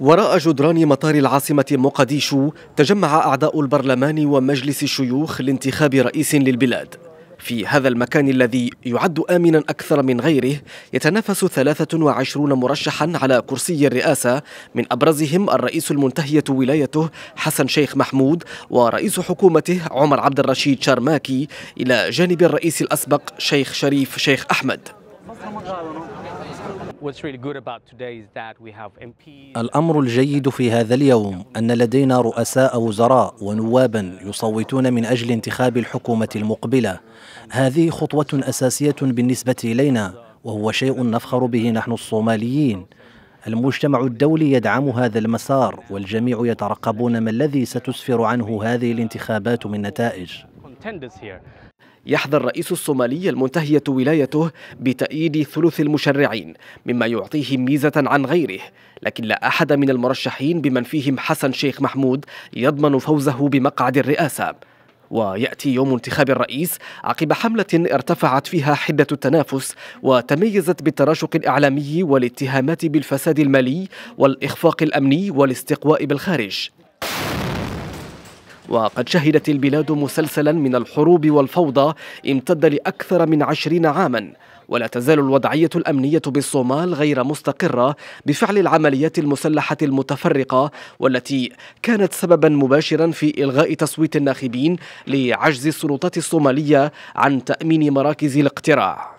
وراء جدران مطار العاصمة مقديشو تجمع أعداء البرلمان ومجلس الشيوخ لانتخاب رئيس للبلاد في هذا المكان الذي يعد آمنا أكثر من غيره يتنافس 23 مرشحا على كرسي الرئاسة من أبرزهم الرئيس المنتهية ولايته حسن شيخ محمود ورئيس حكومته عمر عبد الرشيد شارماكي إلى جانب الرئيس الأسبق شيخ شريف شيخ أحمد الأمر الجيد في هذا اليوم أن لدينا رؤساء وزراء ونوابا يصوتون من أجل انتخاب الحكومة المقبلة هذه خطوة أساسية بالنسبة إلينا وهو شيء نفخر به نحن الصوماليين المجتمع الدولي يدعم هذا المسار والجميع يترقبون ما الذي ستسفر عنه هذه الانتخابات من نتائج يحظى الرئيس الصومالي المنتهية ولايته بتأييد ثلث المشرعين مما يعطيه ميزة عن غيره لكن لا أحد من المرشحين بمن فيهم حسن شيخ محمود يضمن فوزه بمقعد الرئاسة وياتي يوم انتخاب الرئيس عقب حمله ارتفعت فيها حده التنافس وتميزت بالتراشق الاعلامي والاتهامات بالفساد المالي والاخفاق الامني والاستقواء بالخارج وقد شهدت البلاد مسلسلا من الحروب والفوضى امتد لأكثر من عشرين عاما ولا تزال الوضعية الأمنية بالصومال غير مستقرة بفعل العمليات المسلحة المتفرقة والتي كانت سببا مباشرا في إلغاء تصويت الناخبين لعجز السلطات الصومالية عن تأمين مراكز الاقتراع